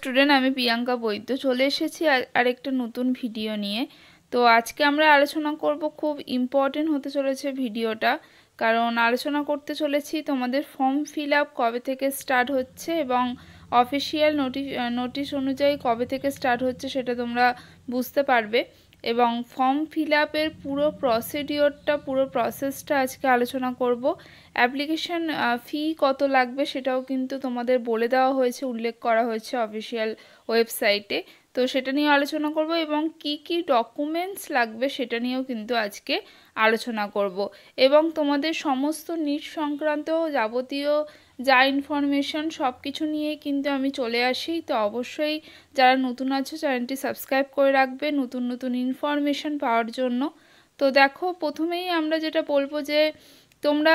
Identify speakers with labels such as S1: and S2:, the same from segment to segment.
S1: student আমি প্রিয়াঙ্কা বৈদ্য চলে এসেছি আরেকটা নতুন ভিডিও নিয়ে তো আজকে আমরা আলোচনা করব খুব ইম্পর্টেন্ট হতে চলেছে ভিডিওটা কারণ আলোচনা করতে চলেছি তোমাদের ফর্ম ফিল আপ কবে থেকে স্টার্ট হচ্ছে এবং অফিসিয়াল নোটিশ নোটিশ অনুযায়ী কবে থেকে স্টার্ট হচ্ছে সেটা তোমরা বুঝতে পারবে এবং ফর্ম ফিল আপের পুরো প্রসিডিওরটা পুরো প্রসেসটা আজকে আলোচনা করব অ্যাপ্লিকেশান ফি কত লাগবে সেটাও কিন্তু তোমাদের বলে দেওয়া হয়েছে উল্লেখ করা হয়েছে অফিসিয়াল ওয়েবসাইটে তো সেটা নিয়ে আলোচনা করব এবং কি কি ডকুমেন্টস লাগবে সেটা নিয়েও কিন্তু আজকে আলোচনা করব এবং তোমাদের সমস্ত নিট সংক্রান্ত যাবতীয় যা ইনফরমেশন সব কিছু নিয়ে কিন্তু আমি চলে আসি তো অবশ্যই যারা নতুন আছে চ্যানেলটি সাবস্ক্রাইব করে রাখবে নতুন নতুন ইনফরমেশন পাওয়ার জন্য তো দেখো প্রথমেই আমরা যেটা বলবো যে তোমরা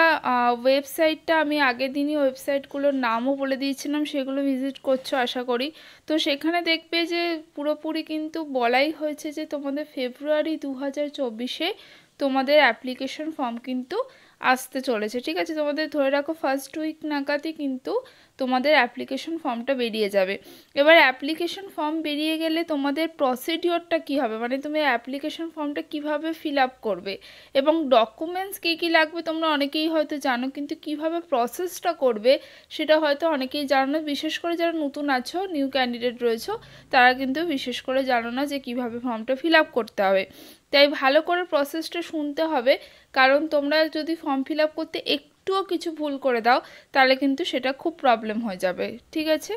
S1: ওয়েবসাইটটা আমি আগের দিনই ওয়েবসাইটগুলোর নামও বলে দিয়েছিলাম সেগুলো ভিজিট করছো আশা করি তো সেখানে দেখবে যে পুরোপুরি কিন্তু বলাই হয়েছে যে তোমাদের ফেব্রুয়ারি দু হাজার চব্বিশে তোমাদের অ্যাপ্লিকেশন ফর্ম কিন্তু আসতে চলেছে ঠিক আছে তোমাদের ধরে রাখো ফার্স্ট উইক নাগাদই কিন্তু তোমাদের অ্যাপ্লিকেশন ফর্মটা বেরিয়ে যাবে এবার অ্যাপ্লিকেশন ফর্ম বেরিয়ে গেলে তোমাদের প্রসিডিওরটা কি হবে মানে তুমি অ্যাপ্লিকেশন ফর্মটা কিভাবে ফিল আপ করবে এবং ডকুমেন্টস কী কী লাগবে তোমরা অনেকেই হয়তো জানো কিন্তু কিভাবে প্রসেসটা করবে সেটা হয়তো অনেকেই জানো না বিশেষ করে যারা নতুন আছো নিউ ক্যান্ডিডেট রয়েছো তারা কিন্তু বিশেষ করে জানো না যে কিভাবে ফর্মটা ফিল আপ করতে হবে তাই ভালো করে প্রসেসটা শুনতে হবে কারণ তোমরা যদি ফর্ম ফিল আপ করতে একটু একটুও কিছু ভুল করে দাও তাহলে কিন্তু সেটা খুব প্রবলেম হয়ে যাবে ঠিক আছে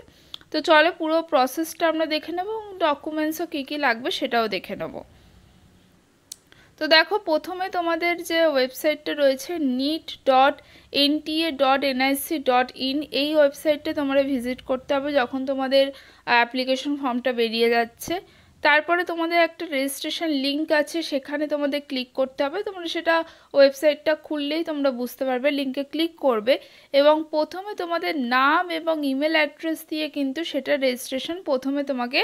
S1: তো চলো পুরো প্রসেসটা আমরা দেখে নেবো এবং ডকুমেন্টসও কী কী লাগবে সেটাও দেখে নেব তো দেখো প্রথমে তোমাদের যে ওয়েবসাইটটা রয়েছে NEET dot NTA dot NIC dot in এই ওয়েবসাইটটা তোমরা ভিজিট করতে হবে যখন তোমাদের অ্যাপ্লিকেশন ফর্মটা বেরিয়ে যাচ্ছে তারপরে তোমাদের একটা রেজিস্ট্রেশন লিঙ্ক আছে সেখানে তোমাদের ক্লিক করতে হবে তোমরা সেটা ওয়েবসাইটটা খুললেই তোমরা বুঝতে পারবে লিঙ্কে ক্লিক করবে এবং প্রথমে তোমাদের নাম এবং ইমেল অ্যাড্রেস দিয়ে কিন্তু সেটা রেজিস্ট্রেশন প্রথমে তোমাকে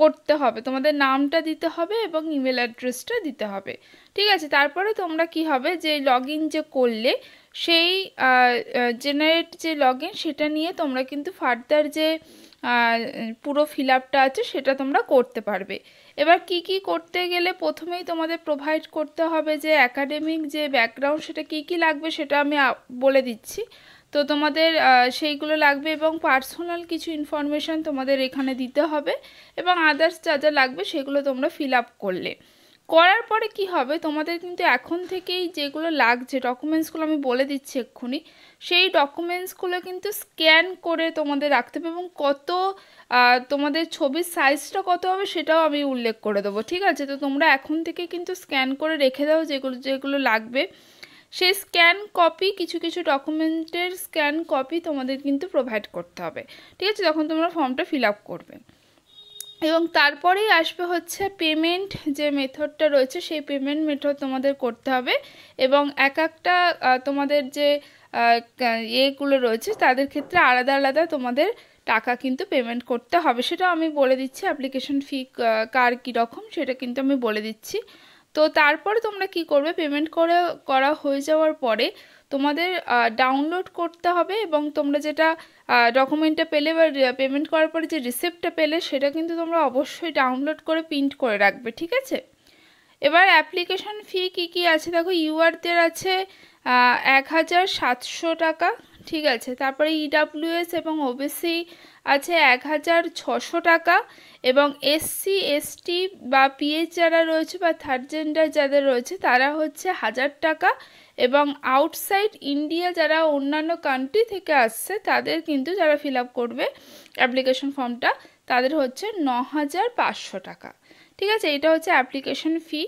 S1: করতে হবে তোমাদের নামটা দিতে হবে এবং ইমেল অ্যাড্রেসটা দিতে হবে ঠিক আছে তারপরে তোমরা কি হবে যে লগ যে করলে সেই জেনারেট যে লগ সেটা নিয়ে তোমরা কিন্তু ফার্দার যে পুরো ফিল আপটা আছে সেটা তোমরা করতে পারবে এবার কি কি করতে গেলে প্রথমেই তোমাদের প্রোভাইড করতে হবে যে অ্যাকাডেমিক যে ব্যাকগ্রাউন্ড সেটা কি কি লাগবে সেটা আমি বলে দিচ্ছি তো তোমাদের সেইগুলো লাগবে এবং পার্সোনাল কিছু ইনফরমেশান তোমাদের এখানে দিতে হবে এবং আদার্স যা যা লাগবে সেগুলো তোমরা ফিল আপ করলে করার পরে কি হবে তোমাদের কিন্তু এখন থেকেই যেগুলো লাগছে ডকুমেন্টসগুলো আমি বলে দিচ্ছি এক্ষুনি সেই ডকুমেন্টসগুলো কিন্তু স্ক্যান করে তোমাদের রাখতে হবে এবং কত তোমাদের ছবির সাইজটা কত হবে সেটাও আমি উল্লেখ করে দেবো ঠিক আছে তো তোমরা এখন থেকে কিন্তু স্ক্যান করে রেখে দাও যেগুলো যেগুলো লাগবে সেই স্ক্যান কপি কিছু কিছু ডকুমেন্টের স্ক্যান কপি তোমাদের কিন্তু প্রোভাইড করতে হবে ঠিক আছে তখন তোমরা ফর্মটা ফিল আপ করবে এবং তারপরেই আসবে হচ্ছে পেমেন্ট যে মেথডটা রয়েছে সেই পেমেন্ট মেথড তোমাদের করতে হবে এবং এক একটা তোমাদের যে ইয়েগুলো রয়েছে তাদের ক্ষেত্রে আলাদা আলাদা তোমাদের টাকা কিন্তু পেমেন্ট করতে হবে সেটা আমি বলে দিচ্ছি অ্যাপ্লিকেশন ফি কার কীরকম সেটা কিন্তু আমি বলে দিচ্ছি তো তারপরে তোমরা কি করবে পেমেন্ট করে করা হয়ে যাওয়ার পরে তোমাদের ডাউনলোড করতে হবে এবং তোমরা যেটা ডকুমেন্টটা পেলে বা পেমেন্ট করার পরে যে রিসিপ্টটা পেলে সেটা কিন্তু তোমরা অবশ্যই ডাউনলোড করে প্রিন্ট করে রাখবে ঠিক আছে এবার অ্যাপ্লিকেশন ফি কি কি আছে দেখো ইউআরদের আছে এক হাজার সাতশো টাকা ঠিক আছে তারপরে ইডাব্লিউএস e এবং ওবিসি আছে এক হাজার ছশো টাকা এবং এসসি এসটি বা পিএইচ যারা রয়েছে বা থার্ড জেন্ডার যাদের রয়েছে তারা হচ্ছে হাজার টাকা এবং আউটসাইড ইন্ডিয়া যারা অন্যান্য কান্ট্রি থেকে আসছে তাদের কিন্তু যারা ফিল আপ করবে অ্যাপ্লিকেশন ফর্মটা তাদের হচ্ছে ন হাজার পাঁচশো টাকা ঠিক আছে এটা হচ্ছে অ্যাপ্লিকেশন ফি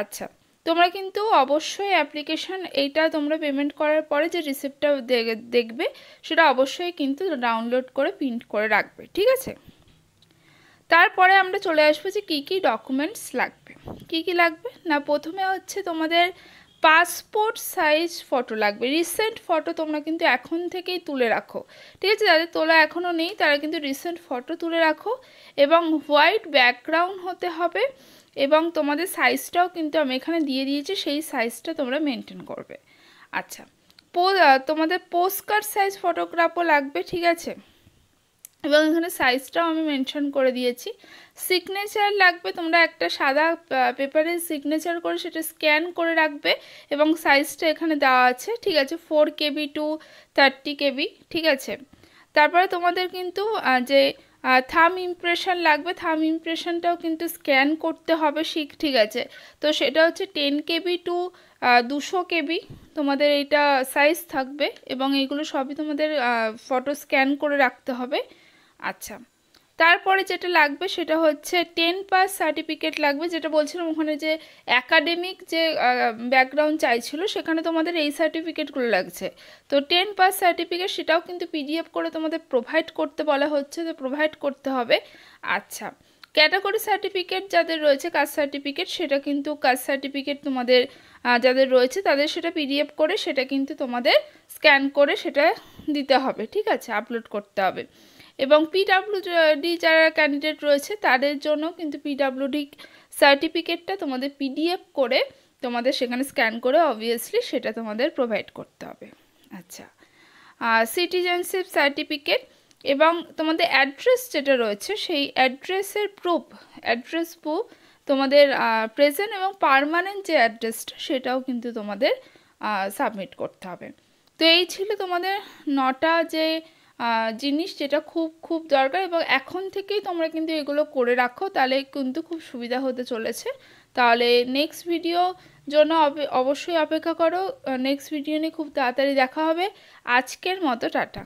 S1: আচ্ছা তোমরা কিন্তু অবশ্যই অ্যাপ্লিকেশান এইটা তোমরা পেমেন্ট করার পরে যে রিসিপ্টটা দেখবে সেটা অবশ্যই কিন্তু ডাউনলোড করে প্রিন্ট করে রাখবে ঠিক আছে তারপরে আমরা চলে আসবো যে কী কী ডকুমেন্টস লাগবে কি কি লাগবে না প্রথমে হচ্ছে তোমাদের পাসপোর্ট সাইজ ফটো লাগবে রিসেন্ট ফটো তোমরা কিন্তু এখন থেকেই তুলে রাখো ঠিক আছে যাদের তোলা এখনও নেই তারা কিন্তু রিসেন্ট ফটো তুলে রাখো এবং হোয়াইট ব্যাকগ্রাউন্ড হতে হবে এবং তোমাদের সাইজটাও কিন্তু আমি এখানে দিয়ে দিয়েছি সেই সাইজটা তোমরা মেনটেন করবে আচ্ছা তোমাদের পোস্টকার্ড সাইজ ফটোগ্রাফও লাগবে ঠিক আছে এবং এখানে সাইজটাও আমি মেনশন করে দিয়েছি সিগনেচার লাগবে তোমরা একটা সাদা পেপারে সিগনেচার করে সেটা স্ক্যান করে রাখবে এবং সাইজটা এখানে দেওয়া আছে ঠিক আছে four KB to thirty KB ঠিক আছে তারপরে তোমাদের কিন্তু যে থাম ইমপ্রেশন লাগবে থাম ইমপ্রেশনটাও কিন্তু স্ক্যান করতে হবে শিখ ঠিক আছে তো সেটা হচ্ছে টেন কেবি টু দুশো কেবি তোমাদের এইটা সাইজ থাকবে এবং এইগুলো সবই তোমাদের ফটো স্ক্যান করে রাখতে হবে আচ্ছা তারপরে যেটা লাগবে সেটা হচ্ছে টেন পাস সার্টিফিকেট লাগবে যেটা বলছিলাম ওখানে যে অ্যাকাডেমিক যে ব্যাকগ্রাউন্ড চাইছিল সেখানে তোমাদের এই সার্টিফিকেটগুলো লাগছে তো টেন পাস সার্টিফিকেট সেটাও কিন্তু পিডিএফ করে তোমাদের প্রোভাইড করতে বলা হচ্ছে তো প্রোভাইড করতে হবে আচ্ছা ক্যাটাগরি সার্টিফিকেট যাদের রয়েছে কাস্ট সার্টিফিকেট সেটা কিন্তু কাস্ট সার্টিফিকেট তোমাদের যাদের রয়েছে তাদের সেটা পিডিএফ করে সেটা কিন্তু তোমাদের স্ক্যান করে সেটা দিতে হবে ঠিক আছে আপলোড করতে হবে এবং ডি যারা ক্যান্ডিডেট রয়েছে তাদের জন্য কিন্তু পিডাব্লিউডি সার্টিফিকেটটা তোমাদের পিডিএফ করে তোমাদের সেখানে স্ক্যান করে অবভিয়াসলি সেটা তোমাদের প্রোভাইড করতে হবে আচ্ছা সিটিজেনশিপ সার্টিফিকেট এবং তোমাদের অ্যাড্রেস যেটা রয়েছে সেই অ্যাড্রেসের প্রুফ অ্যাড্রেস প্রুফ তোমাদের প্রেজেন্ট এবং পারমানেন্ট যে অ্যাড্রেসটা সেটাও কিন্তু তোমাদের সাবমিট করতে হবে তো এই ছিল তোমাদের নটা যে জিনিস যেটা খুব খুব দরকার এবং এখন থেকেই তোমরা কিন্তু এগুলো করে রাখো তাহলে কিন্তু খুব সুবিধা হতে চলেছে তাহলে নেক্সট ভিডিও জন্য অবশ্যই অপেক্ষা করো নেক্সট ভিডিও নিয়ে খুব তাড়াতাড়ি দেখা হবে আজকের মতো টাটা